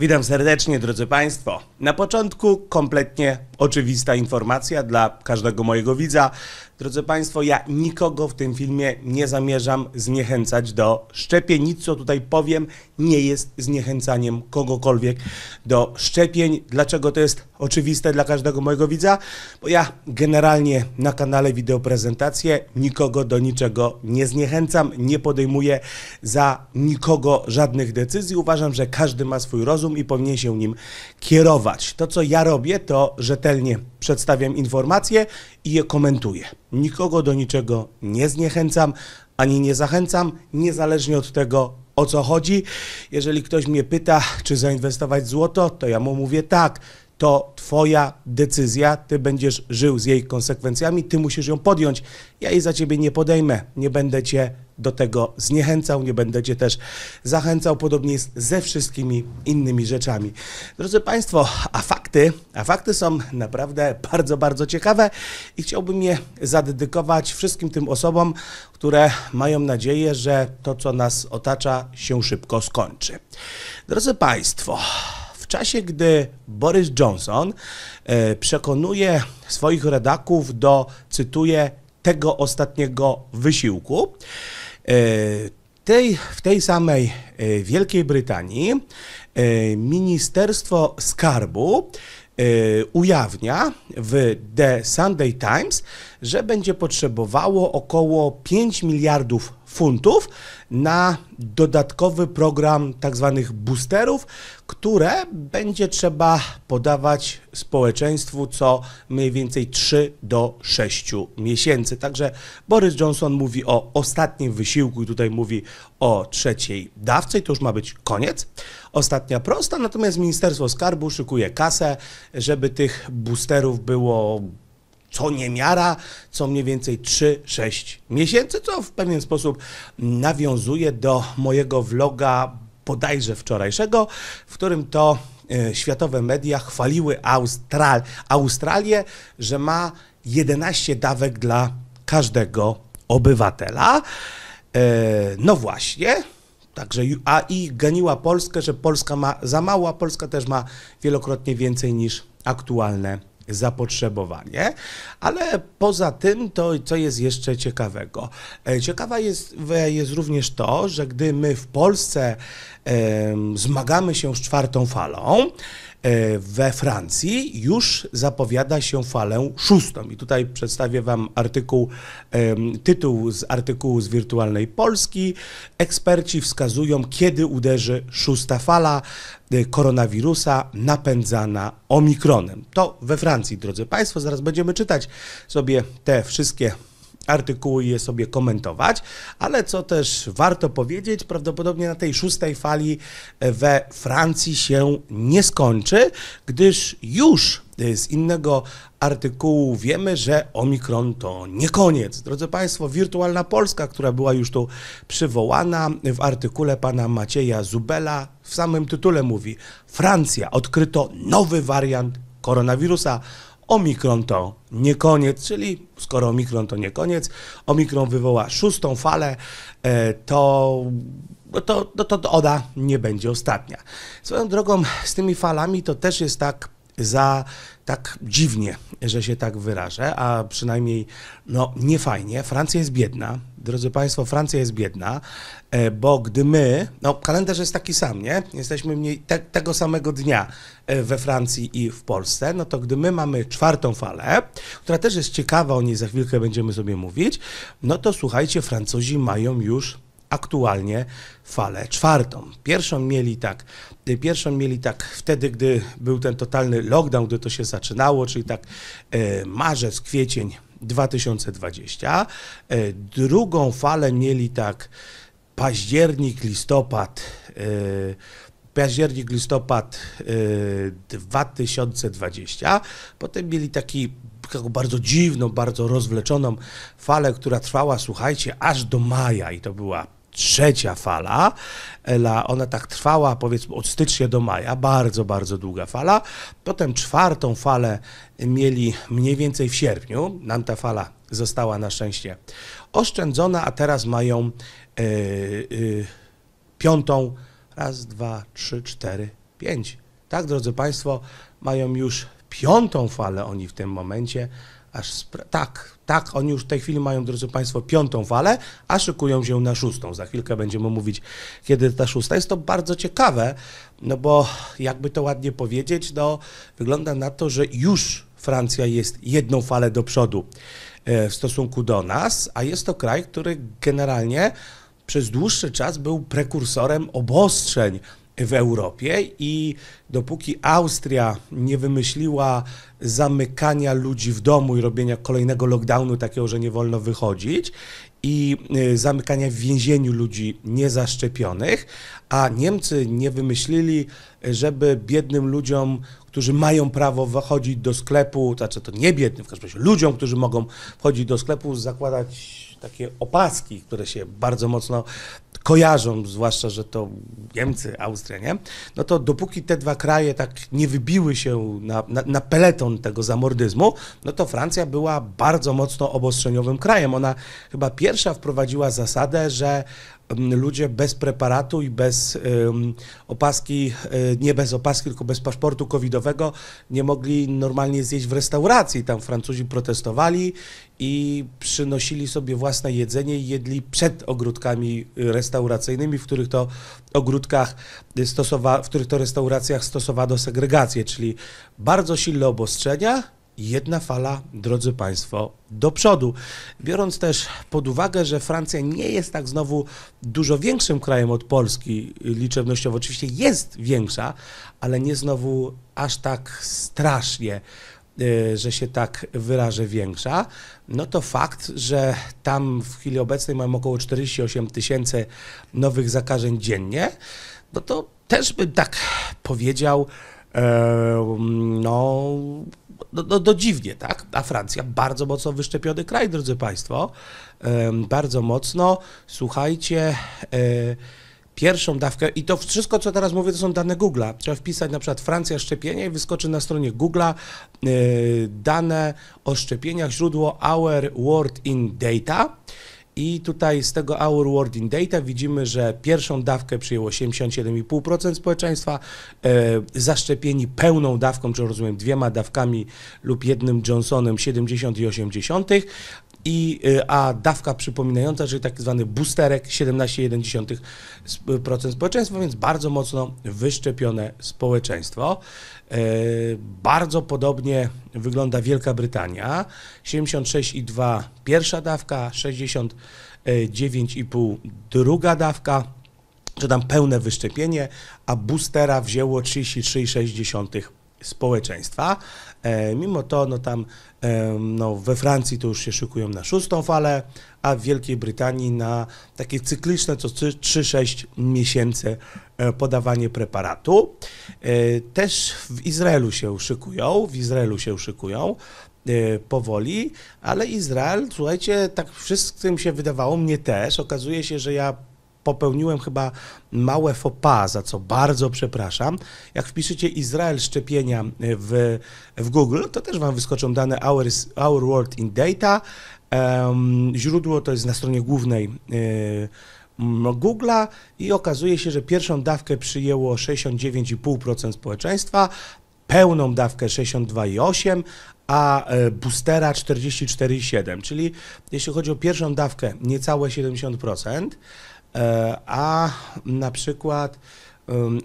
Witam serdecznie, drodzy Państwo. Na początku kompletnie oczywista informacja dla każdego mojego widza. Drodzy Państwo, ja nikogo w tym filmie nie zamierzam zniechęcać do szczepień. Nic, co tutaj powiem, nie jest zniechęcaniem kogokolwiek do szczepień. Dlaczego to jest oczywiste dla każdego mojego widza? Bo ja generalnie na kanale wideoprezentacje nikogo do niczego nie zniechęcam, nie podejmuję za nikogo żadnych decyzji. Uważam, że każdy ma swój rozum rozum i powinien się nim kierować. To, co ja robię, to rzetelnie przedstawiam informacje i je komentuję. Nikogo do niczego nie zniechęcam ani nie zachęcam, niezależnie od tego, o co chodzi. Jeżeli ktoś mnie pyta, czy zainwestować w złoto, to ja mu mówię tak to Twoja decyzja, Ty będziesz żył z jej konsekwencjami, Ty musisz ją podjąć. Ja jej za Ciebie nie podejmę, nie będę Cię do tego zniechęcał, nie będę Cię też zachęcał. Podobnie jest ze wszystkimi innymi rzeczami. Drodzy Państwo, a fakty, a fakty są naprawdę bardzo, bardzo ciekawe i chciałbym je zadedykować wszystkim tym osobom, które mają nadzieję, że to, co nas otacza, się szybko skończy. Drodzy Państwo, w czasie, gdy Boris Johnson e, przekonuje swoich redaków do, cytuję, tego ostatniego wysiłku, E, tej, w tej samej e, Wielkiej Brytanii e, Ministerstwo Skarbu ujawnia w The Sunday Times, że będzie potrzebowało około 5 miliardów funtów na dodatkowy program tzw. Tak boosterów, które będzie trzeba podawać społeczeństwu co mniej więcej 3 do 6 miesięcy. Także Boris Johnson mówi o ostatnim wysiłku i tutaj mówi o trzeciej dawce i to już ma być koniec. Ostatnia prosta, natomiast Ministerstwo Skarbu szykuje kasę, żeby tych boosterów było co niemiara, co mniej więcej 3-6 miesięcy, co w pewien sposób nawiązuje do mojego vloga bodajże wczorajszego, w którym to e, światowe media chwaliły Austral Australię, że ma 11 dawek dla każdego obywatela. E, no właśnie. Także a i ganiła Polskę, że Polska ma za mało, a Polska też ma wielokrotnie więcej niż aktualne zapotrzebowanie, ale poza tym to, co jest jeszcze ciekawego. E, Ciekawe jest, jest również to, że gdy my w Polsce zmagamy się z czwartą falą, E, we Francji już zapowiada się falę szóstą. I tutaj przedstawię Wam artykuł, tytuł z artykułu z Wirtualnej Polski. Eksperci wskazują, kiedy uderzy szósta fala e, koronawirusa napędzana omikronem. To we Francji, drodzy Państwo, zaraz będziemy czytać sobie te wszystkie artykuły i je sobie komentować, ale co też warto powiedzieć, prawdopodobnie na tej szóstej fali e, we Francji się nie skończy, gdyż już e, z innego artykułu wiemy, że omikron to nie koniec. Drodzy Państwo, wirtualna Polska, która była już tu przywołana w artykule pana Macieja Zubela, w samym tytule mówi: Francja odkryto nowy wariant koronawirusa. Omikron to nie koniec, czyli skoro omikron to nie koniec, omikron wywoła szóstą falę, e, to no to, no to, to ona nie będzie ostatnia. Swoją drogą, z tymi falami to też jest tak za tak dziwnie, że się tak wyrażę, a przynajmniej no nie fajnie. Francja jest biedna. Drodzy Państwo, Francja jest biedna, e, bo gdy my, no kalendarz jest taki sam, nie? Jesteśmy mniej te, tego samego dnia e, we Francji i w Polsce, no to gdy my mamy czwartą falę, która też jest ciekawa, o niej za chwilkę będziemy sobie mówić, no to słuchajcie, Francuzi mają już aktualnie falę czwartą. Pierwszą mieli tak, y, pierwszą mieli tak wtedy, gdy był ten totalny lockdown, gdy to się zaczynało, czyli tak y, marzec, kwiecień 2020. Y, drugą falę mieli tak październik, listopad październik, listopad 2020. Potem mieli taki taką bardzo dziwną, bardzo rozwleczoną falę, która trwała, słuchajcie, aż do maja i to była trzecia fala. Ela, ona tak trwała powiedzmy od stycznia do maja, bardzo, bardzo długa fala. Potem czwartą falę mieli mniej więcej w sierpniu. Nam ta fala została na szczęście oszczędzona, a teraz mają yy, yy, piątą. Raz, dwa, trzy, cztery, pięć. Tak, drodzy Państwo, mają już piątą falę oni w tym momencie aż tak, tak, oni już w tej chwili mają, drodzy Państwo, piątą falę, a szykują się na szóstą. Za chwilkę będziemy mówić, kiedy ta szósta. Jest to bardzo ciekawe, no bo jakby to ładnie powiedzieć, no wygląda na to, że już Francja jest jedną falę do przodu e, w stosunku do nas, a jest to kraj, który generalnie przez dłuższy czas był prekursorem obostrzeń w Europie i dopóki Austria nie wymyśliła zamykania ludzi w domu i robienia kolejnego lockdownu takiego, że nie wolno wychodzić i y, zamykania w więzieniu ludzi niezaszczepionych, a Niemcy nie wymyślili, żeby biednym ludziom, którzy mają prawo wchodzić do sklepu, to znaczy to nie biednym, w każdym razie ludziom, którzy mogą wchodzić do sklepu, zakładać takie opaski, które się bardzo mocno kojarzą, zwłaszcza, że to Niemcy, Austria, nie? No to dopóki te dwa kraje tak nie wybiły się na, na, na peleton tego zamordyzmu, no to Francja była bardzo mocno obostrzeniowym krajem. Ona chyba pierwsza wprowadziła zasadę, że ludzie bez preparatu i bez opaski, e, nie bez opaski, tylko bez paszportu covidowego nie mogli normalnie zjeść w restauracji. Tam Francuzi protestowali i przynosili sobie własne jedzenie i jedli przed ogródkami e, restauracyjnymi, w których to ogródkach stosowa, w których to restauracjach stosowano segregację, czyli bardzo silne obostrzenia, jedna fala, drodzy Państwo, do przodu. Biorąc też pod uwagę, że Francja nie jest tak znowu dużo większym krajem od Polski liczebnościowo, oczywiście jest większa, ale nie znowu aż tak strasznie, y, że się tak wyrażę, większa, no to fakt, że tam w chwili obecnej mamy około 48 tysięcy nowych zakażeń dziennie, no to też bym tak powiedział, e, no no, no, no, dziwnie, tak? A Francja bardzo mocno wyszczepiony kraj, drodzy Państwo. Bardzo mocno. Słuchajcie, e, pierwszą dawkę, i to wszystko, co teraz mówię, to są dane Google'a. Trzeba wpisać na przykład Francja szczepienie i wyskoczy na stronie Google'a e, dane o szczepieniach, źródło Our World in Data. I tutaj z tego Our World in Data widzimy, że pierwszą dawkę przyjęło 87,5% społeczeństwa, e, zaszczepieni pełną dawką, czy rozumiem dwiema dawkami lub jednym Johnsonem 70 80, i, y, a dawka przypominająca, czyli tak zwany boosterek 17,1% y, społeczeństwa, więc bardzo mocno wyszczepione społeczeństwo. Y, bardzo podobnie wygląda Wielka Brytania. 76,2 pierwsza dawka, 69,5 druga dawka, czy tam pełne wyszczepienie, a boostera wzięło 33,6% społeczeństwa. E, mimo to no tam e, no, we Francji to już się szykują na szóstą falę, a w Wielkiej Brytanii na takie cykliczne co 3-6 miesięcy e, podawanie preparatu. Też w Izraelu się szykują, w Izraelu się szykują powoli, ale Izrael, słuchajcie, tak wszystkim się wydawało, mnie też, okazuje się, że ja popełniłem chyba małe faux pas, za co bardzo przepraszam. Jak wpiszecie Izrael szczepienia w, w Google, to też Wam wyskoczą dane Our, our World in Data. Um, źródło to jest na stronie głównej y, Google'a i okazuje się, że pierwszą dawkę przyjęło 69,5% społeczeństwa, pełną dawkę 62,8%, a e, boostera 44,7%. Czyli jeśli chodzi o pierwszą dawkę, niecałe 70%. E, a na przykład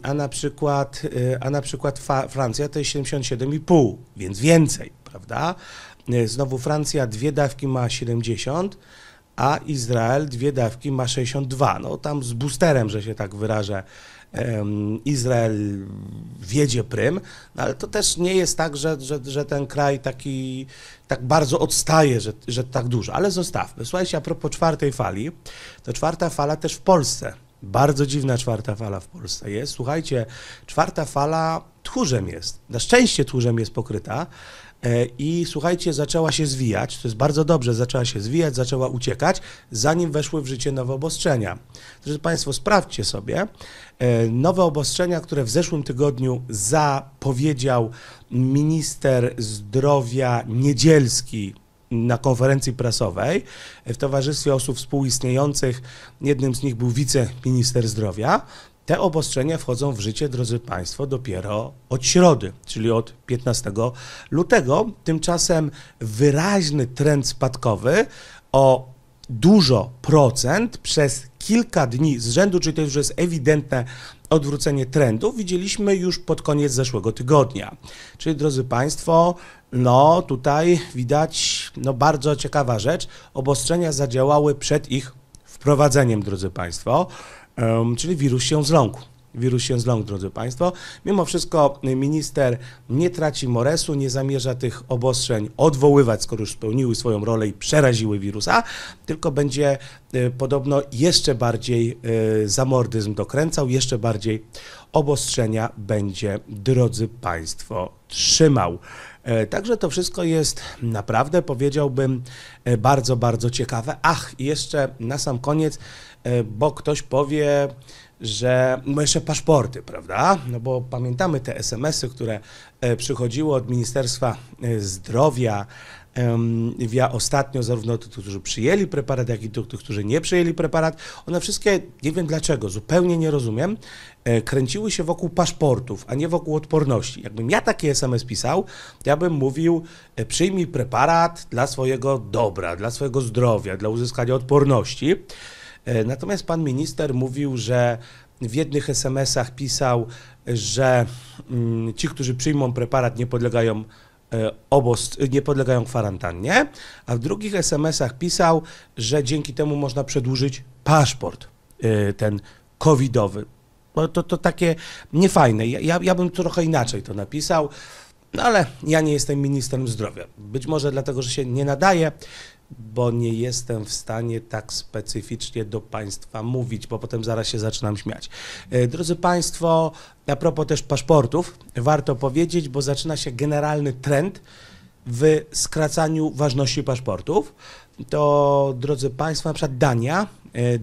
a na przykład, y, a na przykład Francja to jest 77,5, więc więcej, prawda? Y, znowu Francja dwie dawki ma 70, a Izrael dwie dawki ma 62. No tam z boosterem, że się tak wyrażę, Izrael wiedzie prym, no ale to też nie jest tak, że, że, że ten kraj taki tak bardzo odstaje, że, że tak dużo. Ale zostawmy. Słuchajcie, a propos czwartej fali, to czwarta fala też w Polsce. Bardzo dziwna czwarta fala w Polsce jest. Słuchajcie, czwarta fala tchórzem jest. Na szczęście tchórzem jest pokryta. E, I słuchajcie, zaczęła się zwijać, to jest bardzo dobrze, zaczęła się zwijać, zaczęła uciekać, zanim weszły w życie nowe obostrzenia. Drodzy Państwo, sprawdźcie sobie e, nowe obostrzenia, które w zeszłym tygodniu zapowiedział minister zdrowia Niedzielski, na konferencji prasowej w towarzystwie osób współistniejących. Jednym z nich był wiceminister zdrowia. Te obostrzenia wchodzą w życie, drodzy Państwo, dopiero od środy, czyli od 15 lutego. Tymczasem wyraźny trend spadkowy o dużo procent przez kilka dni z rzędu, czyli to już jest ewidentne odwrócenie trendu, widzieliśmy już pod koniec zeszłego tygodnia. Czyli, drodzy Państwo, no tutaj widać no, bardzo ciekawa rzecz. Obostrzenia zadziałały przed ich wprowadzeniem, drodzy Państwo czyli wirus się zląkł. wirus się zląkł, drodzy Państwo. Mimo wszystko y, minister nie traci moresu, nie zamierza tych obostrzeń odwoływać, skoro już spełniły swoją rolę i przeraziły wirusa, tylko będzie y, podobno jeszcze bardziej y, zamordyzm dokręcał, jeszcze bardziej obostrzenia będzie, drodzy Państwo, trzymał. E, także to wszystko jest naprawdę, powiedziałbym, e, bardzo, bardzo ciekawe. Ach, i jeszcze na sam koniec, e, bo ktoś powie, że no jeszcze paszporty, prawda? No bo pamiętamy te SMS-y, które przychodziły od Ministerstwa Zdrowia ja ostatnio zarówno tych, którzy przyjęli preparat, jak i tych, którzy nie przyjęli preparat, one wszystkie, nie wiem dlaczego, zupełnie nie rozumiem, e, kręciły się wokół paszportów, a nie wokół odporności. Jakbym ja taki SMS pisał, to ja bym mówił, e, przyjmij preparat dla swojego dobra, dla swojego zdrowia, dla uzyskania odporności. E, natomiast pan minister mówił, że w jednych SMS-ach pisał, że mm, ci, którzy przyjmą preparat, nie podlegają E, obost, nie podlegają kwarantannie, a w drugich SMS-ach pisał, że dzięki temu można przedłużyć paszport e, ten covidowy. to, to takie niefajne. Ja, ja bym trochę inaczej to napisał, no ale ja nie jestem ministrem zdrowia. Być może dlatego, że się nie nadaje, bo nie jestem w stanie tak specyficznie do Państwa mówić, bo potem zaraz się zaczynam śmiać. E, drodzy Państwo, a propos też paszportów, warto powiedzieć, bo zaczyna się generalny trend w skracaniu ważności paszportów. To, drodzy Państwo, na przykład Dania,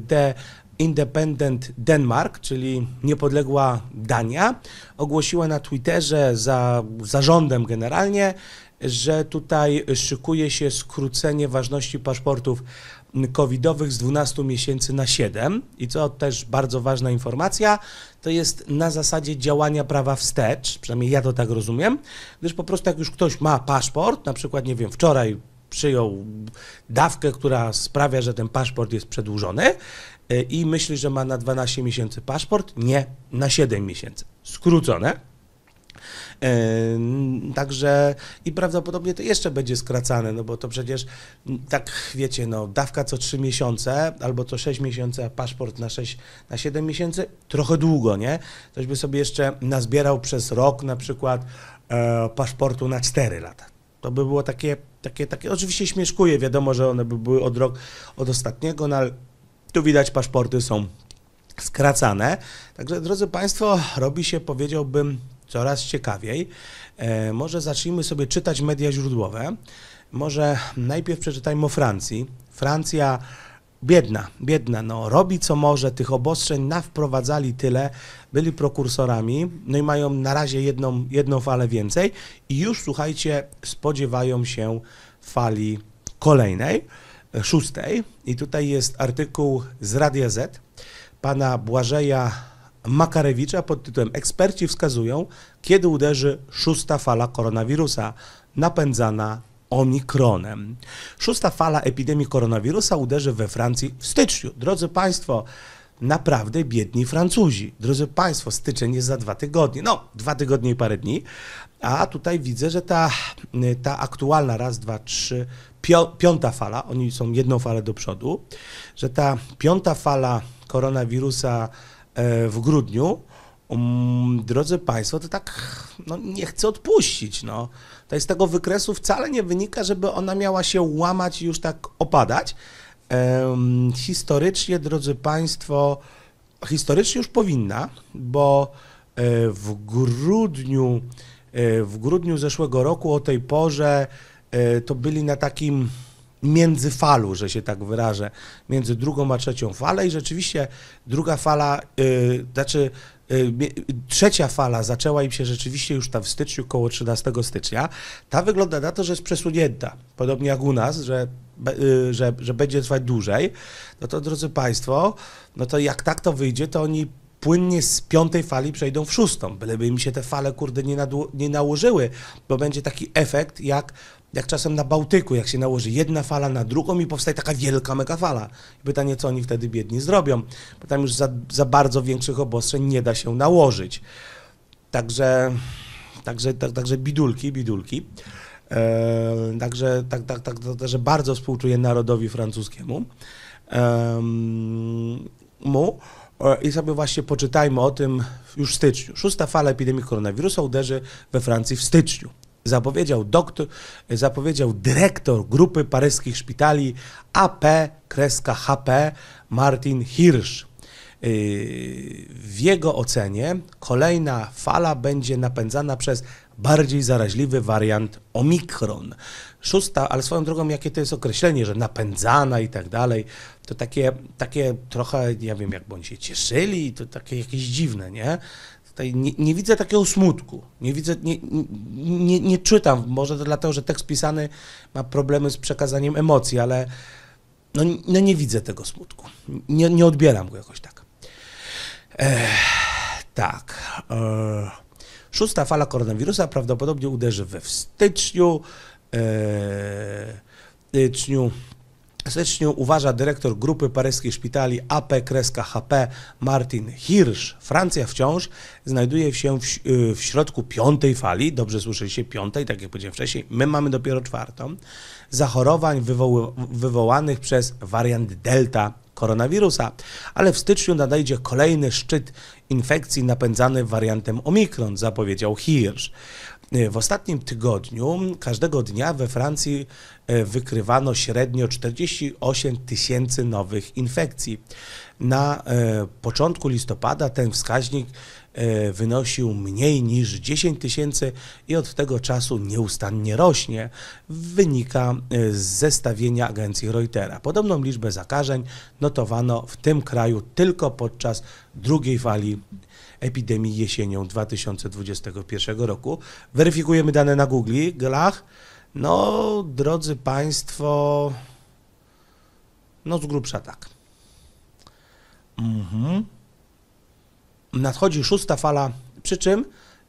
de Independent Denmark, czyli niepodległa Dania, ogłosiła na Twitterze za zarządem generalnie, że tutaj szykuje się skrócenie ważności paszportów covidowych z 12 miesięcy na 7 i co też bardzo ważna informacja, to jest na zasadzie działania prawa wstecz, przynajmniej ja to tak rozumiem, gdyż po prostu jak już ktoś ma paszport, na przykład nie wiem, wczoraj przyjął dawkę, która sprawia, że ten paszport jest przedłużony y, i myśli, że ma na 12 miesięcy paszport, nie, na 7 miesięcy. Skrócone. Także i prawdopodobnie to jeszcze będzie skracane, no bo to przecież tak wiecie, no dawka co 3 miesiące albo co 6 miesięcy, a paszport na 6, na 7 miesięcy, trochę długo, nie? Ktoś by sobie jeszcze nazbierał przez rok na przykład e, paszportu na 4 lata. To by było takie, takie, takie, oczywiście śmieszkuje, wiadomo, że one by były od rok, od ostatniego, no ale tu widać paszporty są skracane. Także drodzy Państwo, robi się, powiedziałbym, coraz ciekawiej. E, może zacznijmy sobie czytać media źródłowe. Może najpierw przeczytajmy o Francji. Francja biedna, biedna, no robi co może, tych obostrzeń nawprowadzali tyle, byli prokursorami, no i mają na razie jedną, jedną falę więcej i już, słuchajcie, spodziewają się fali kolejnej, e, szóstej i tutaj jest artykuł z Radia Z pana Błażeja Makarewicza pod tytułem Eksperci wskazują, kiedy uderzy szósta fala koronawirusa, napędzana omikronem. Szósta fala epidemii koronawirusa uderzy we Francji w styczniu. Drodzy Państwo, naprawdę biedni Francuzi. Drodzy Państwo, styczeń jest za dwa tygodnie. No, dwa tygodnie i parę dni. A tutaj widzę, że ta, ta aktualna raz, dwa, trzy, pio, piąta fala, oni są jedną falę do przodu, że ta piąta fala koronawirusa E, w grudniu, mm, drodzy Państwo, to tak no, nie chcę odpuścić. No. To z tego wykresu wcale nie wynika, żeby ona miała się łamać i już tak opadać. Um, historycznie, drodzy Państwo, historycznie już powinna, bo e, w grudniu, e, w grudniu zeszłego roku o tej porze to byli na takim międzyfalu, że się tak wyrażę, między drugą a trzecią falą i rzeczywiście druga fala, yy, znaczy y, trzecia fala zaczęła im się rzeczywiście już tam w styczniu, koło 13 stycznia. Ta wygląda na to, że jest przesunięta, podobnie jak u nas, że, y, że, że będzie trwać dłużej. No to drodzy Państwo, no to jak tak to wyjdzie, to oni płynnie z piątej fali przejdą w szóstą, byleby im się te fale, kurde, nie, nadło, nie nałożyły, bo będzie taki efekt jak jak czasem na Bałtyku, jak się nałoży jedna fala na drugą i powstaje taka wielka mega fala. Pytanie, co oni wtedy biedni zrobią, bo tam już za, za bardzo większych obostrzeń nie da się nałożyć. Także, także, tak, także bidulki, bidulki. także, tak, tak, tak, także bardzo współczuję narodowi francuskiemu. mu. I sobie właśnie poczytajmy o tym już w styczniu. Szósta fala epidemii koronawirusa uderzy we Francji w styczniu zapowiedział, doktor, zapowiedział dyrektor grupy paryskich szpitali AP-HP Martin Hirsch. Yy, w jego ocenie kolejna fala będzie napędzana przez bardziej zaraźliwy wariant Omikron. Szósta, ale swoją drogą, jakie to jest określenie, że napędzana i tak dalej, to takie, takie trochę, nie ja wiem, jak oni się cieszyli, to takie jakieś dziwne, nie? tej, nie, nie, widzę takiego smutku. Nie widzę, nie, nie, nie czytam, może to dlatego, że tekst pisany ma problemy z przekazaniem emocji, ale no, no nie widzę tego smutku. Nie, nie odbieram go jakoś tak. Ech, tak. Ech. Szósta fala koronawirusa prawdopodobnie uderzy we e, w styczniu. Ech, styczniu Styczniu uważa dyrektor grupy paryskich szpitali AP-HP Martin Hirsch. Francja wciąż znajduje się w, y, w środku piątej fali, dobrze słyszeliście, piątej, tak jak powiedziałem wcześniej, my mamy dopiero czwartą, zachorowań wywoły, wywołanych przez wariant Delta koronawirusa, ale w styczniu nadejdzie kolejny szczyt infekcji napędzany wariantem Omikron, zapowiedział Hirsch. E, w ostatnim tygodniu każdego dnia we Francji e, wykrywano średnio 48 tysięcy nowych infekcji. Na e, początku listopada ten wskaźnik wynosił mniej niż 10 tysięcy i od tego czasu nieustannie rośnie. Wynika z zestawienia agencji Reutera. Podobną liczbę zakażeń notowano w tym kraju tylko podczas drugiej fali epidemii jesienią 2021 roku. Weryfikujemy dane na Google, Glach. No, drodzy Państwo, no z grubsza tak. Mhm. Nadchodzi szósta fala, przy czym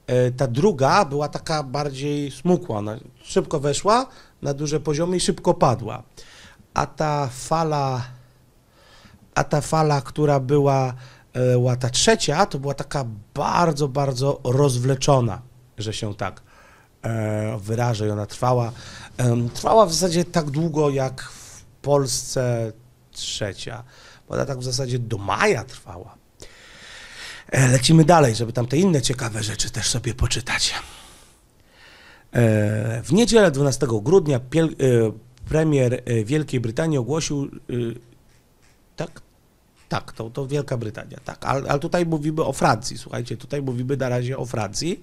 e, ta druga była taka bardziej smukła. Ona szybko weszła na duże poziomy i szybko padła. A ta fala, a ta fala, która była E, łata trzecia to była taka bardzo, bardzo rozwleczona, że się tak e, wyrażę. I ona trwała, trwała w zasadzie tak długo jak w Polsce trzecia. Bo ona tak w zasadzie do maja trwała. E, lecimy dalej, żeby tam te inne ciekawe rzeczy też sobie poczytać. W niedzielę 12 grudnia premier Wielkiej Brytanii ogłosił, tak, to, to Wielka Brytania, tak. Ale, ale tutaj mówimy o Francji, słuchajcie, tutaj mówimy na razie o Francji.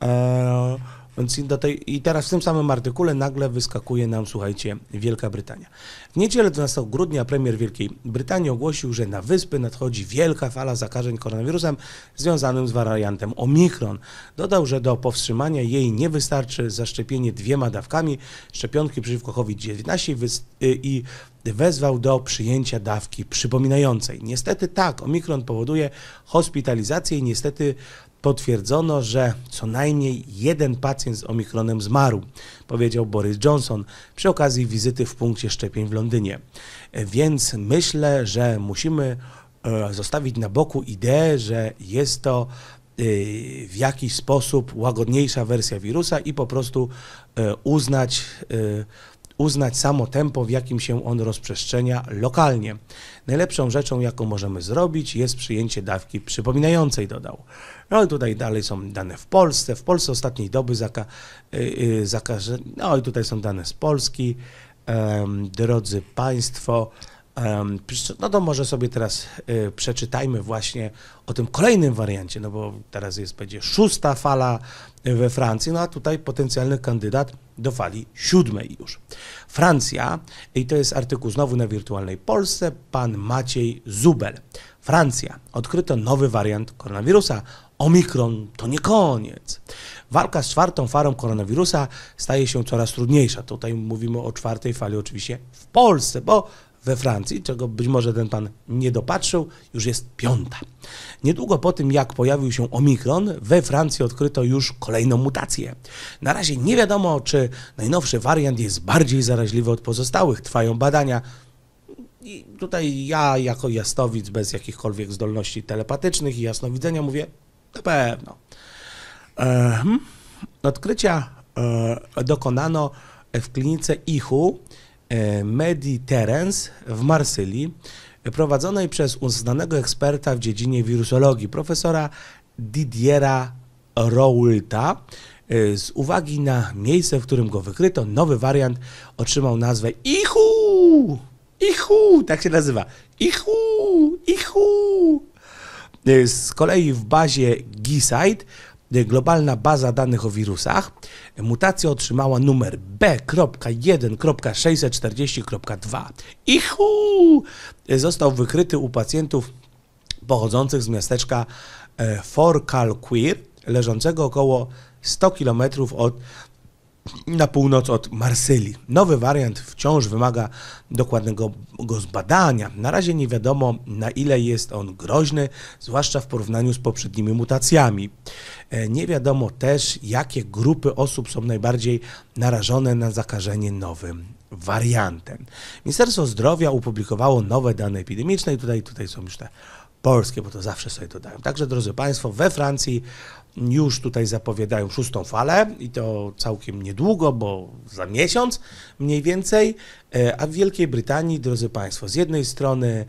Eee, więc do tej, I teraz w tym samym artykule nagle wyskakuje nam, słuchajcie, Wielka Brytania. W niedzielę 12 grudnia premier Wielkiej Brytanii ogłosił, że na wyspy nadchodzi wielka fala zakażeń koronawirusem związanym z wariantem Omikron. Dodał, że do powstrzymania jej nie wystarczy zaszczepienie dwiema dawkami szczepionki przeciwko COVID-19 y, i wezwał do przyjęcia dawki przypominającej. Niestety tak, omikron powoduje hospitalizację i niestety potwierdzono, że co najmniej jeden pacjent z omikronem zmarł, powiedział Boris Johnson przy okazji wizyty w punkcie szczepień w Londynie. Więc myślę, że musimy e, zostawić na boku ideę, że jest to e, w jakiś sposób łagodniejsza wersja wirusa i po prostu e, uznać uznać samo tempo, w jakim się on rozprzestrzenia lokalnie. Najlepszą rzeczą, jaką możemy zrobić, jest przyjęcie dawki przypominającej, dodał. No i tutaj dalej są dane w Polsce. W Polsce ostatniej doby zaka, yy, zakaże... No i tutaj są dane z Polski. Drodzy Państwo, no to może sobie teraz y, przeczytajmy właśnie o tym kolejnym wariancie, no bo teraz jest, będzie szósta fala y, we Francji, no a tutaj potencjalny kandydat do fali siódmej już. Francja, i to jest artykuł znowu na wirtualnej Polsce, pan Maciej Zubel. Francja, odkryto nowy wariant koronawirusa. Omikron to nie koniec. Walka z czwartą falą koronawirusa staje się coraz trudniejsza. Tutaj mówimy o czwartej fali oczywiście w Polsce, bo we Francji, czego być może ten pan nie dopatrzył, już jest piąta. Niedługo po tym, jak pojawił się omikron, we Francji odkryto już kolejną mutację. Na razie nie wiadomo, czy najnowszy wariant jest bardziej zaraźliwy od pozostałych. Trwają badania. I tutaj ja, jako jasnowic, bez jakichkolwiek zdolności telepatycznych i jasnowidzenia, mówię na pewno. Ehm, odkrycia e, dokonano w klinice IHU E, Medi Terence w Marsylii, prowadzonej przez uznanego eksperta w dziedzinie wirusologii, profesora Didiera Roulta. E, z uwagi na miejsce, w którym go wykryto, nowy wariant otrzymał nazwę Ichu! Ichu! Tak się nazywa. Ichu! Ichu! E, z kolei w bazie G-Site globalna baza danych o wirusach, mutacja otrzymała numer B.1.640.2 i chuuu został wykryty u pacjentów pochodzących z miasteczka e, Forcalquier, leżącego około 100 km od na północ od Marsylii. Nowy wariant wciąż wymaga dokładnego go zbadania. Na razie nie wiadomo, na ile jest on groźny, zwłaszcza w porównaniu z poprzednimi mutacjami. E, nie wiadomo też, jakie grupy osób są najbardziej narażone na zakażenie nowym wariantem. Ministerstwo Zdrowia opublikowało nowe dane epidemiczne i tutaj, tutaj są już te polskie, bo to zawsze sobie dodają. Także, drodzy Państwo, we Francji już tutaj zapowiadają szóstą falę i to całkiem niedługo, bo za miesiąc mniej więcej. E, a w Wielkiej Brytanii, drodzy Państwo, z jednej strony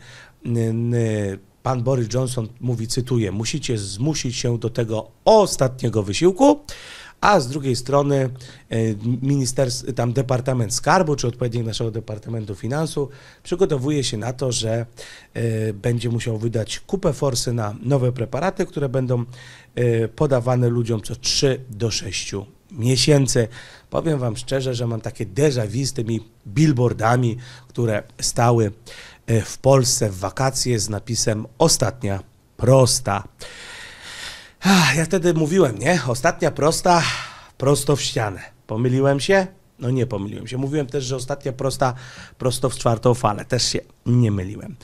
pan Boris Johnson mówi, cytuję, musicie zmusić się do tego ostatniego wysiłku, a z drugiej strony e, minister, tam Departament Skarbu, czy odpowiednik naszego Departamentu Finansów przygotowuje się na to, że e, będzie musiał wydać kupę forsy na nowe preparaty, które będą e, podawane ludziom co 3 do 6 miesięcy. Powiem Wam szczerze, że mam takie déjà vu z tymi billboardami, które stały w Polsce w wakacje z napisem Ostatnia prosta. Ja wtedy mówiłem, nie? Ostatnia prosta, prosto w ścianę. Pomyliłem się? No nie pomyliłem się. Mówiłem też, że ostatnia prosta, prosto w czwartą falę. Też się nie myliłem.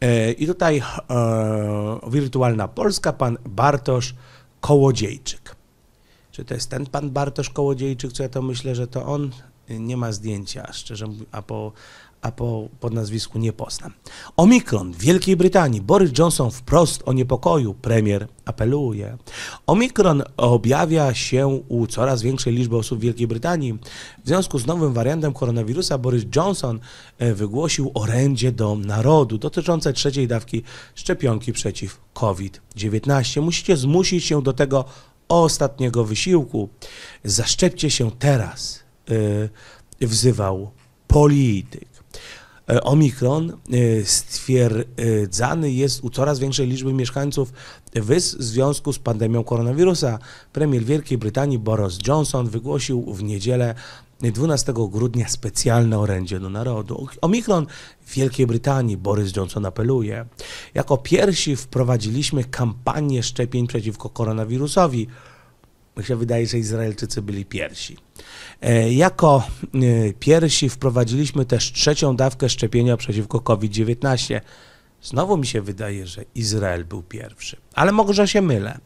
E, I tutaj e, wirtualna Polska, pan Bartosz Kołodziejczyk. Czy to jest ten pan Bartosz Kołodziejczyk, co ja to myślę, że to on? Nie ma zdjęcia, szczerze mówiąc, a po a po, po nazwisku nie poznam. Omikron w Wielkiej Brytanii. Boris Johnson wprost o niepokoju. Premier apeluje. Omikron objawia się u coraz większej liczby osób w Wielkiej Brytanii. W związku z nowym wariantem koronawirusa Boris Johnson e, wygłosił orędzie do narodu dotyczące trzeciej dawki szczepionki przeciw COVID-19. Musicie zmusić się do tego ostatniego wysiłku. Zaszczepcie się teraz, yy, wzywał polityk. E, Omikron e, stwierdzany jest u coraz większej liczby mieszkańców wysp w związku z pandemią koronawirusa. Premier Wielkiej Brytanii Boris Johnson wygłosił w niedzielę 12 grudnia specjalne orędzie do narodu. Omikron w Wielkiej Brytanii Boris Johnson apeluje. Jako pierwsi wprowadziliśmy kampanię szczepień przeciwko koronawirusowi. Mi się wydaje, że Izraelczycy byli pierwsi. E, jako y, pierwsi wprowadziliśmy też trzecią dawkę szczepienia przeciwko COVID-19. Znowu mi się wydaje, że Izrael był pierwszy, ale może się mylę.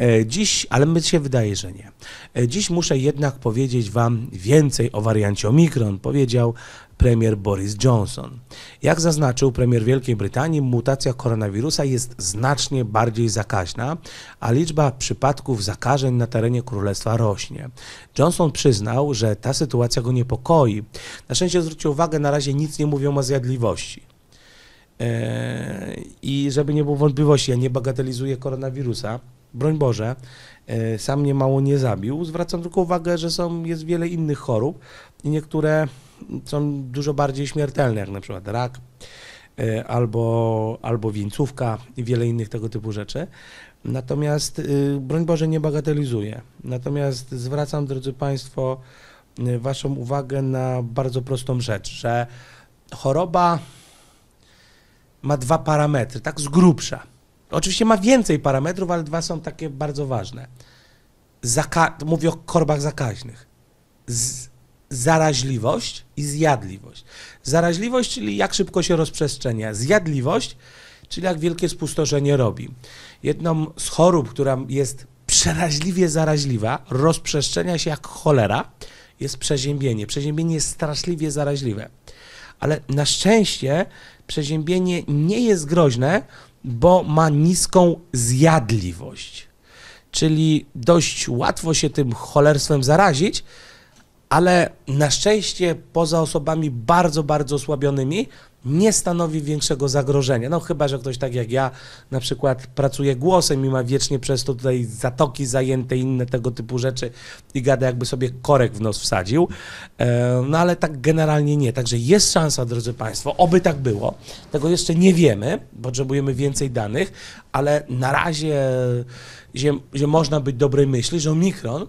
E, dziś, ale mi się wydaje, że nie. E, dziś muszę jednak powiedzieć Wam więcej o wariancie Omikron, powiedział premier Boris Johnson. Jak zaznaczył premier Wielkiej Brytanii, mutacja koronawirusa jest znacznie bardziej zakaźna, a liczba przypadków zakażeń na terenie królestwa rośnie. Johnson przyznał, że ta sytuacja go niepokoi. Na szczęście zwrócił uwagę, na razie nic nie mówią o zjadliwości. E, I żeby nie było wątpliwości, ja nie bagatelizuję koronawirusa, broń Boże, e, sam mnie mało nie zabił. Zwracam tylko uwagę, że są, jest wiele innych chorób i niektóre są dużo bardziej śmiertelne, jak na przykład rak e, albo, albo wieńcówka i wiele innych tego typu rzeczy. Natomiast y, broń Boże nie bagatelizuję. Natomiast zwracam, drodzy Państwo, y, Waszą uwagę na bardzo prostą rzecz, że choroba ma dwa parametry, tak z grubsza. Oczywiście ma więcej parametrów, ale dwa są takie bardzo ważne. Zaka mówię o chorobach zakaźnych. Z zaraźliwość i zjadliwość. Zaraźliwość, czyli jak szybko się rozprzestrzenia, zjadliwość, czyli jak wielkie spustoszenie robi. Jedną z chorób, która jest przeraźliwie zaraźliwa, rozprzestrzenia się jak cholera, jest przeziębienie. Przeziębienie jest straszliwie zaraźliwe. Ale na szczęście przeziębienie nie jest groźne, bo ma niską zjadliwość. Czyli dość łatwo się tym cholerstwem zarazić, ale na szczęście poza osobami bardzo, bardzo osłabionymi nie stanowi większego zagrożenia. No chyba, że ktoś tak jak ja na przykład pracuje głosem i ma wiecznie przez to tutaj zatoki zajęte inne tego typu rzeczy i gada jakby sobie korek w nos wsadził. E, no ale tak generalnie nie. Także jest szansa, drodzy Państwo, oby tak było. Tego jeszcze nie wiemy, potrzebujemy więcej danych, ale na razie, że, że można być dobrej myśli, że omikron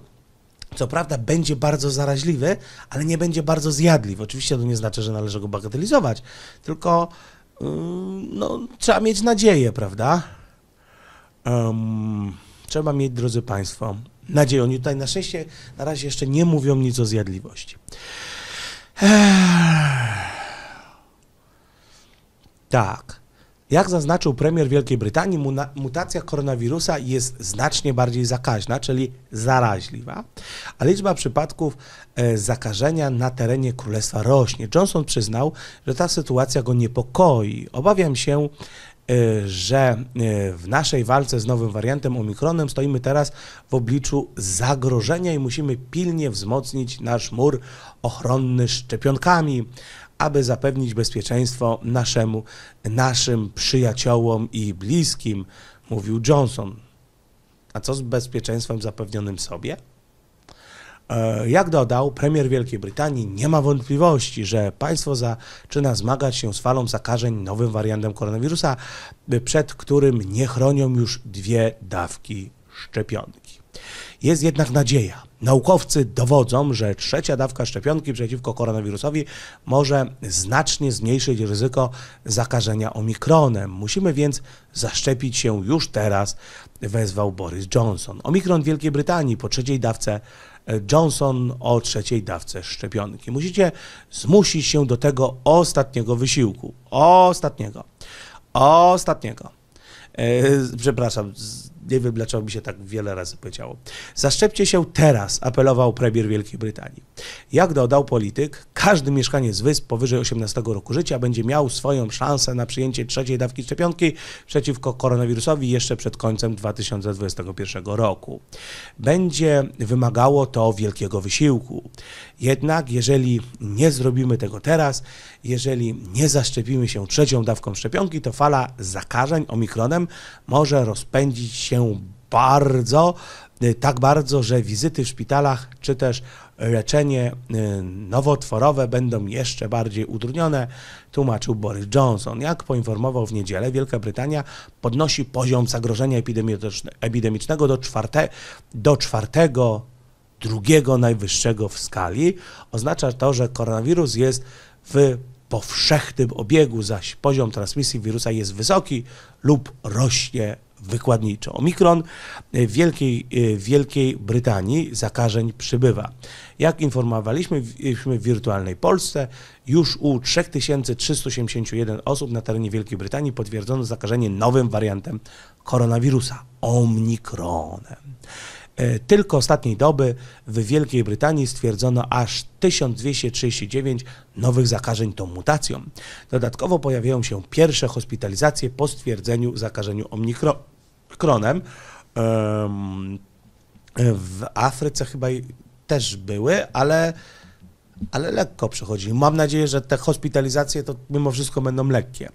co prawda będzie bardzo zaraźliwy, ale nie będzie bardzo zjadliwy. Oczywiście to nie znaczy, że należy go bagatelizować, tylko yy, no, trzeba mieć nadzieję, prawda? Um, trzeba mieć, drodzy Państwo, nadzieję. Oni tutaj na szczęście na razie jeszcze nie mówią nic o zjadliwości. Eee. Tak. Jak zaznaczył premier Wielkiej Brytanii, mutacja koronawirusa jest znacznie bardziej zakaźna, czyli zaraźliwa, a liczba przypadków e, zakażenia na terenie królestwa rośnie. Johnson przyznał, że ta sytuacja go niepokoi. Obawiam się, e, że e, w naszej walce z nowym wariantem Omikronem stoimy teraz w obliczu zagrożenia i musimy pilnie wzmocnić nasz mur ochronny szczepionkami, aby zapewnić bezpieczeństwo naszemu, naszym przyjaciołom i bliskim, mówił Johnson. A co z bezpieczeństwem zapewnionym sobie? E, jak dodał, premier Wielkiej Brytanii nie ma wątpliwości, że państwo zaczyna zmagać się z falą zakażeń nowym wariantem koronawirusa, przed którym nie chronią już dwie dawki szczepionki. Jest jednak nadzieja. Naukowcy dowodzą, że trzecia dawka szczepionki przeciwko koronawirusowi może znacznie zmniejszyć ryzyko zakażenia omikronem. Musimy więc zaszczepić się już teraz, wezwał Boris Johnson. Omikron w Wielkiej Brytanii po trzeciej dawce e, Johnson o trzeciej dawce szczepionki. Musicie zmusić się do tego ostatniego wysiłku. Ostatniego. Ostatniego. Eee, przepraszam, nie wiem, dlaczego mi się tak wiele razy powiedziało. Zaszczepcie się teraz, apelował premier Wielkiej Brytanii. Jak dodał polityk, każdy mieszkaniec wysp powyżej 18 roku życia będzie miał swoją szansę na przyjęcie trzeciej dawki szczepionki przeciwko koronawirusowi jeszcze przed końcem 2021 roku. Będzie wymagało to wielkiego wysiłku. Jednak jeżeli nie zrobimy tego teraz, jeżeli nie zaszczepimy się trzecią dawką szczepionki, to fala zakażeń omikronem może rozpędzić się bardzo, y, tak bardzo, że wizyty w szpitalach czy też leczenie y, nowotworowe będą jeszcze bardziej utrudnione, tłumaczył Boris Johnson. Jak poinformował w niedzielę, Wielka Brytania podnosi poziom zagrożenia epidemicznego do, czwarte, do czwartego drugiego najwyższego w skali. Oznacza to, że koronawirus jest w powszechnym obiegu, zaś poziom transmisji wirusa jest wysoki lub rośnie wykładniczo. Omikron w Wielkiej, Wielkiej Brytanii zakażeń przybywa. Jak informowaliśmy w wirtualnej Polsce, już u 3381 osób na terenie Wielkiej Brytanii potwierdzono zakażenie nowym wariantem koronawirusa, omikronem. E, tylko ostatniej doby w Wielkiej Brytanii stwierdzono aż 1239 nowych zakażeń tą mutacją. Dodatkowo pojawiają się pierwsze hospitalizacje po stwierdzeniu zakażeniu omikronem. W Afryce chyba też były, ale ale lekko przechodzi. Mam nadzieję, że te hospitalizacje to mimo wszystko będą lekkie.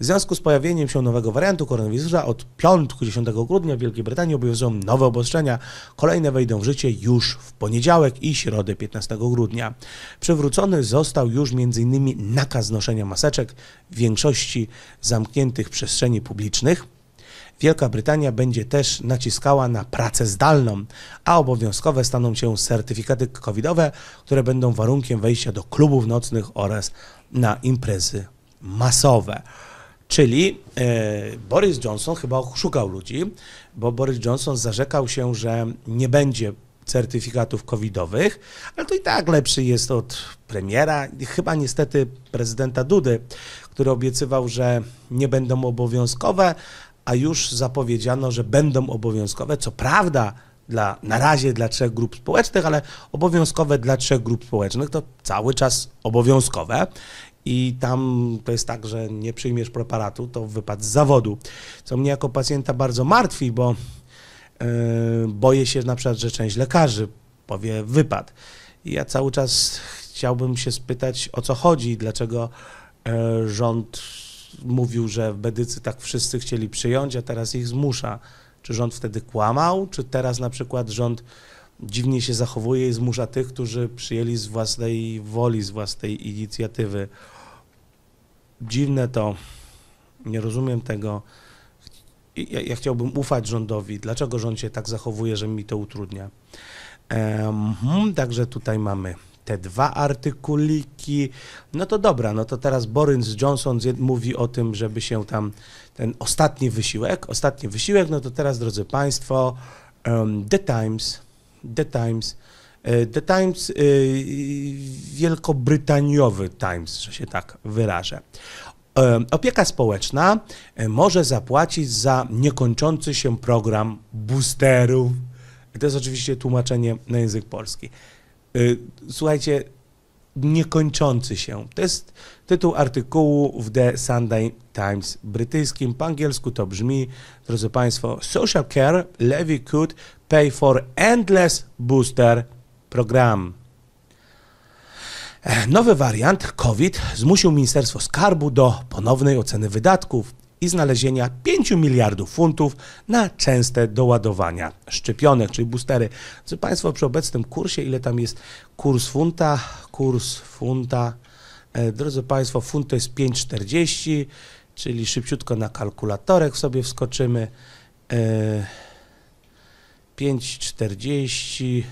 W związku z pojawieniem się nowego wariantu koronawirusa od piątku 10 grudnia w Wielkiej Brytanii obowiązują nowe obostrzenia. Kolejne wejdą w życie już w poniedziałek i środę 15 grudnia. Przywrócony został już m.in. nakaz noszenia maseczek w większości zamkniętych przestrzeni publicznych. Wielka Brytania będzie też naciskała na pracę zdalną, a obowiązkowe staną się certyfikaty covidowe, które będą warunkiem wejścia do klubów nocnych oraz na imprezy masowe. Czyli e, Boris Johnson chyba szukał ludzi, bo Boris Johnson zarzekał się, że nie będzie certyfikatów covidowych, ale to i tak lepszy jest od premiera, chyba niestety prezydenta Dudy, który obiecywał, że nie będą obowiązkowe, a już zapowiedziano, że będą obowiązkowe. Co prawda, dla, na razie dla trzech grup społecznych, ale obowiązkowe dla trzech grup społecznych to cały czas obowiązkowe. I tam to jest tak, że nie przyjmiesz preparatu, to wypad z zawodu. Co mnie jako pacjenta bardzo martwi, bo yy, boję się na przykład, że część lekarzy powie wypad. I ja cały czas chciałbym się spytać, o co chodzi, dlaczego yy, rząd mówił, że medycy tak wszyscy chcieli przyjąć, a teraz ich zmusza. Czy rząd wtedy kłamał, czy teraz na przykład rząd dziwnie się zachowuje i zmusza tych, którzy przyjęli z własnej woli, z własnej inicjatywy. Dziwne to, nie rozumiem tego. Ja, ja chciałbym ufać rządowi. Dlaczego rząd się tak zachowuje, że mi to utrudnia? Um, także tutaj mamy te dwa artykuliki. No to dobra, no to teraz Boris Johnson mówi o tym, żeby się tam ten ostatni wysiłek, ostatni wysiłek, no to teraz drodzy Państwo, um, The Times, The Times, e, The Times, e, wielkobrytaniowy Times, że się tak wyrażę. Opieka społeczna e, może zapłacić za niekończący się program boosterów. To jest oczywiście tłumaczenie na język polski. Y, słuchajcie, niekończący się. To jest tytuł artykułu w The Sunday Times brytyjskim. Po angielsku to brzmi, drodzy Państwo, Social Care Levy could pay for endless booster program. Nowy wariant COVID zmusił Ministerstwo Skarbu do ponownej oceny wydatków i znalezienia 5 miliardów funtów na częste doładowania szczepionek, czyli boostery. Drodzy Państwo przy obecnym kursie, ile tam jest kurs funta, kurs funta, e, drodzy Państwo, funt to jest 5,40, czyli szybciutko na kalkulatorek sobie wskoczymy. 5,40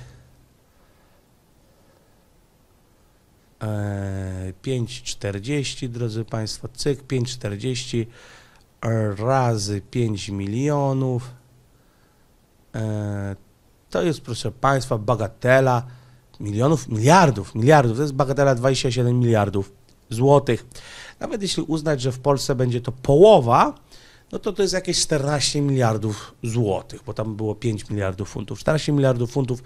e, 5,40 e, drodzy Państwo, cyk 5,40 razy 5 milionów. E, to jest, proszę Państwa, bagatela milionów, miliardów, miliardów. To jest bagatela 27 miliardów złotych. Nawet jeśli uznać, że w Polsce będzie to połowa, no to to jest jakieś 14 miliardów złotych, bo tam było 5 miliardów funtów. 14 miliardów funtów,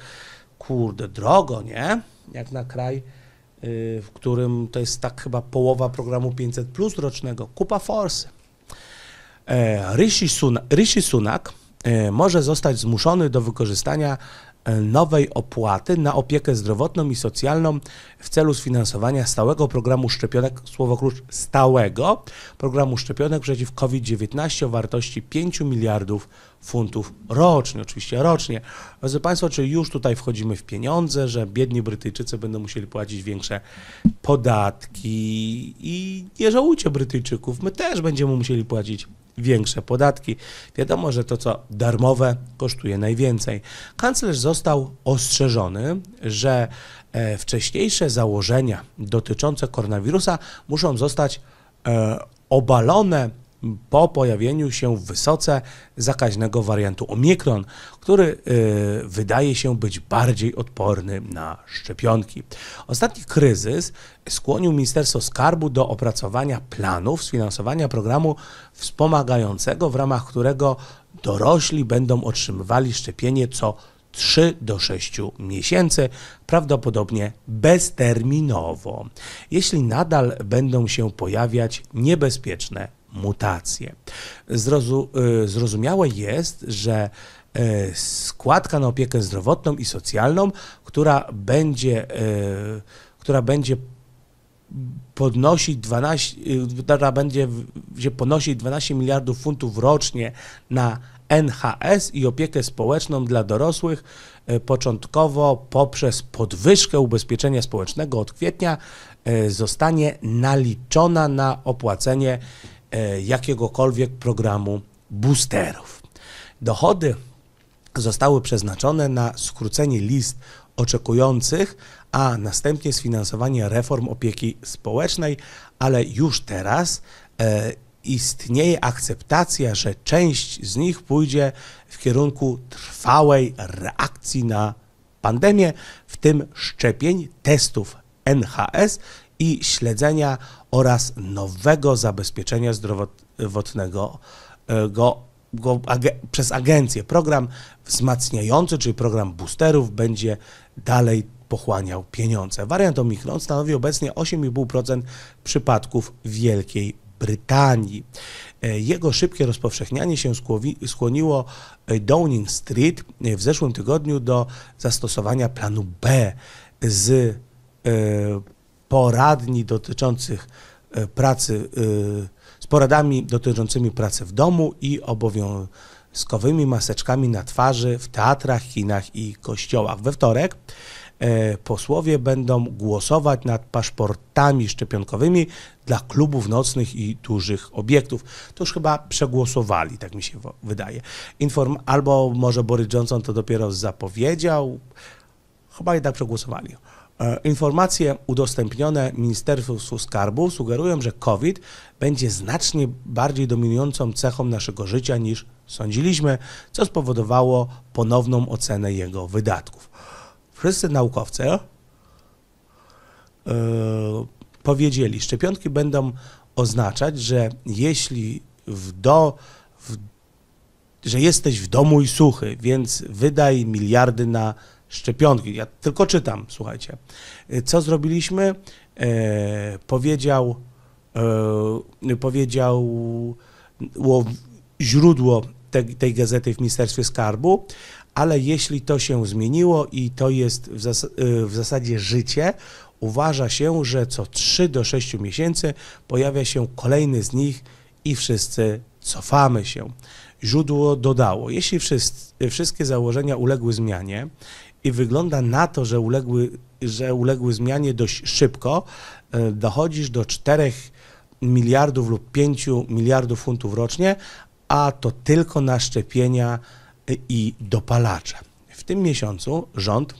kurde, drogo, nie? Jak na kraj, y, w którym to jest tak chyba połowa programu 500 plus rocznego. Kupa forsy. E, Rishi, Rishi Sunak e, może zostać zmuszony do wykorzystania e, nowej opłaty na opiekę zdrowotną i socjalną w celu sfinansowania stałego programu szczepionek, słowo klucz stałego programu szczepionek przeciw COVID-19 o wartości 5 miliardów funtów rocznie, oczywiście rocznie. Drodzy Państwo, czy już tutaj wchodzimy w pieniądze, że biedni Brytyjczycy będą musieli płacić większe podatki i nie żałujcie Brytyjczyków, my też będziemy musieli płacić większe podatki. Wiadomo, że to co darmowe kosztuje najwięcej. Kanclerz został ostrzeżony, że e, wcześniejsze założenia dotyczące koronawirusa muszą zostać e, obalone po pojawieniu się wysoce zakaźnego wariantu Omikron, który y, wydaje się być bardziej odporny na szczepionki. Ostatni kryzys skłonił Ministerstwo Skarbu do opracowania planów sfinansowania programu wspomagającego, w ramach którego dorośli będą otrzymywali szczepienie co 3 do 6 miesięcy, prawdopodobnie bezterminowo, jeśli nadal będą się pojawiać niebezpieczne mutacje. Y, zrozumiałe jest, że y, składka na opiekę zdrowotną i socjalną, która będzie, y, która będzie podnosić 12, która będzie ponosić 12 miliardów funtów rocznie na NHS i opiekę społeczną dla dorosłych, początkowo poprzez podwyżkę ubezpieczenia społecznego od kwietnia zostanie naliczona na opłacenie E, jakiegokolwiek programu boosterów. Dochody zostały przeznaczone na skrócenie list oczekujących, a następnie sfinansowanie reform opieki społecznej, ale już teraz e, istnieje akceptacja, że część z nich pójdzie w kierunku trwałej reakcji na pandemię, w tym szczepień, testów NHS i śledzenia oraz nowego zabezpieczenia zdrowotnego e, go, go ag przez agencję. Program wzmacniający, czyli program boosterów, będzie dalej pochłaniał pieniądze. Wariant Omikron stanowi obecnie 8,5% przypadków Wielkiej Brytanii. E, jego szybkie rozpowszechnianie się skłoniło e, Downing Street w zeszłym tygodniu do zastosowania planu B z poradni dotyczących e, pracy, e, z poradami dotyczącymi pracy w domu i obowiązkowymi maseczkami na twarzy w teatrach, kinach i kościołach. We wtorek e, posłowie będą głosować nad paszportami szczepionkowymi dla klubów nocnych i dużych obiektów. To już chyba przegłosowali, tak mi się wydaje. Inform albo może Boris Johnson to dopiero zapowiedział, chyba jednak przegłosowali. E, informacje udostępnione Ministerstwu Skarbu sugerują, że COVID będzie znacznie bardziej dominującą cechą naszego życia niż sądziliśmy, co spowodowało ponowną ocenę jego wydatków. Wszyscy naukowcy e, powiedzieli, że szczepionki będą oznaczać, że jeśli w do, w, że jesteś w domu i suchy, więc wydaj miliardy na szczepionki. Ja tylko czytam, słuchajcie. Y, co zrobiliśmy? E, powiedział, e, powiedział źródło te, tej gazety w Ministerstwie Skarbu, ale jeśli to się zmieniło i to jest w, zas y, w zasadzie życie, uważa się, że co 3 do 6 miesięcy pojawia się kolejny z nich i wszyscy cofamy się. Źródło dodało, jeśli wszyscy, wszystkie założenia uległy zmianie i wygląda na to, że uległy, że uległy zmianie dość szybko, e, dochodzisz do 4 miliardów lub 5 miliardów funtów rocznie, a to tylko na szczepienia i dopalacze. W tym miesiącu rząd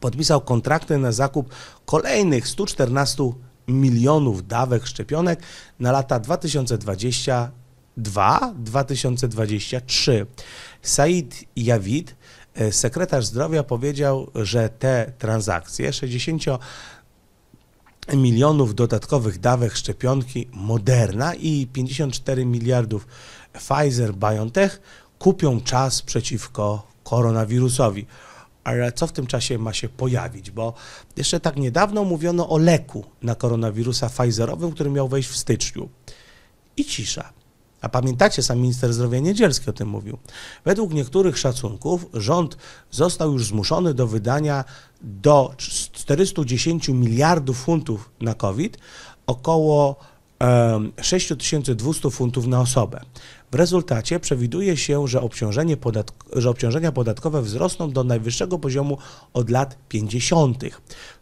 podpisał kontrakty na zakup kolejnych 114 milionów dawek szczepionek na lata 2022-2023. Said Javid E, sekretarz zdrowia powiedział, że te transakcje 60 milionów dodatkowych dawek szczepionki Moderna i 54 miliardów Pfizer BioNTech kupią czas przeciwko koronawirusowi. Ale co w tym czasie ma się pojawić? Bo jeszcze tak niedawno mówiono o leku na koronawirusa Pfizerowym, który miał wejść w styczniu. I cisza. A pamiętacie, sam minister zdrowia Niedzielski o tym mówił. Według niektórych szacunków rząd został już zmuszony do wydania do 410 miliardów funtów na COVID, około 6200 funtów na osobę. W rezultacie przewiduje się, że, obciążenie podatk- że obciążenia podatkowe wzrosną do najwyższego poziomu od lat 50.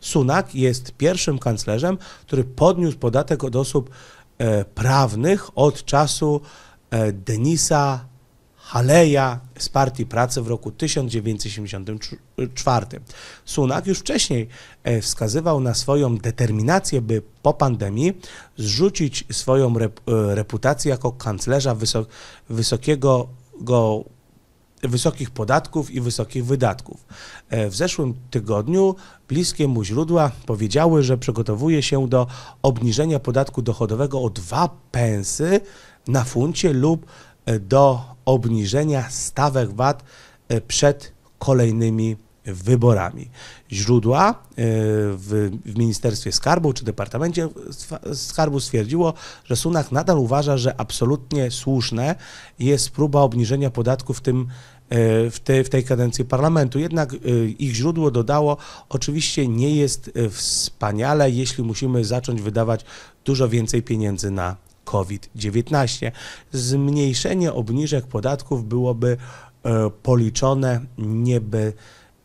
Sunak jest pierwszym kanclerzem, który podniósł podatek od osób E, prawnych od czasu e, Denisa Haleja z Partii Pracy w roku 1974. Sunak już wcześniej e, wskazywał na swoją determinację, by po pandemii zrzucić swoją reputację jako kanclerza wysokiego go wysokich podatków i wysokich wydatków. E, w zeszłym tygodniu bliskie mu źródła powiedziały, że przygotowuje się do obniżenia podatku dochodowego o 2 pensy na funcie lub e, do obniżenia stawek VAT e, przed kolejnymi wyborami. Źródła w, w, Ministerstwie Skarbu czy Departamencie Skarbu stwierdziło, że Sunak nadal uważa, że absolutnie słuszne jest próba obniżenia podatku w tym E, w, te, w tej kadencji parlamentu. Jednak e, ich źródło dodało, oczywiście nie jest e, wspaniale, jeśli musimy zacząć wydawać dużo więcej pieniędzy na COVID-19. Zmniejszenie obniżek podatków byłoby policzone by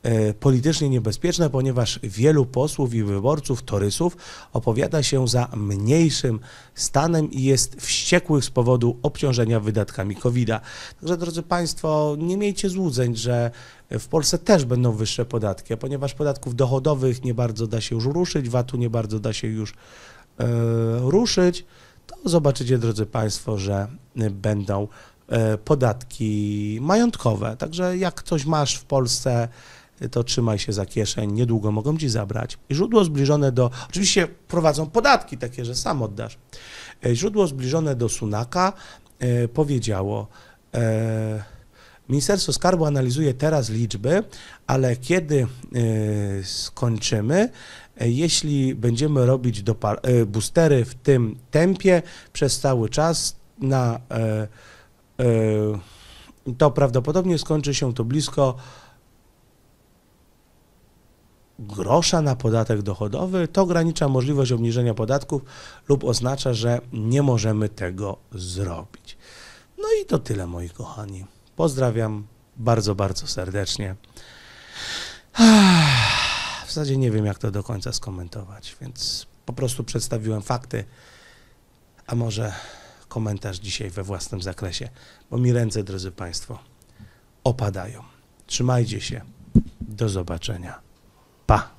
E, politycznie niebezpieczne, ponieważ wielu posłów i wyborców torysów opowiada się za mniejszym stanem i jest wściekłych z powodu obciążenia wydatkami covid -a. Także drodzy Państwo, nie miejcie złudzeń, że w Polsce też będą wyższe podatki, ponieważ podatków dochodowych nie bardzo da się już ruszyć, VAT-u nie bardzo da się już e, ruszyć, to zobaczycie, drodzy Państwo, że będą e, podatki majątkowe. Także jak coś masz w Polsce to trzymaj się za kieszeń, niedługo mogą ci zabrać. Źródło zbliżone do, oczywiście prowadzą podatki takie, że sam oddasz. E, źródło zbliżone do Sunaka e, powiedziało, e, Ministerstwo Skarbu analizuje teraz liczby, ale kiedy skończymy, jeśli będziemy robić boostery w tym tempie przez cały czas na to prawdopodobnie skończy się to blisko grosza na podatek dochodowy, to ogranicza możliwość obniżenia podatków lub oznacza, że nie możemy tego zrobić. No i to tyle, moi kochani. Pozdrawiam bardzo, bardzo serdecznie. W zasadzie nie wiem, jak to do końca skomentować, więc po prostu przedstawiłem fakty, a może komentarz dzisiaj we własnym zakresie, bo mi ręce, drodzy Państwo, opadają. Trzymajcie się. Do zobaczenia. pas.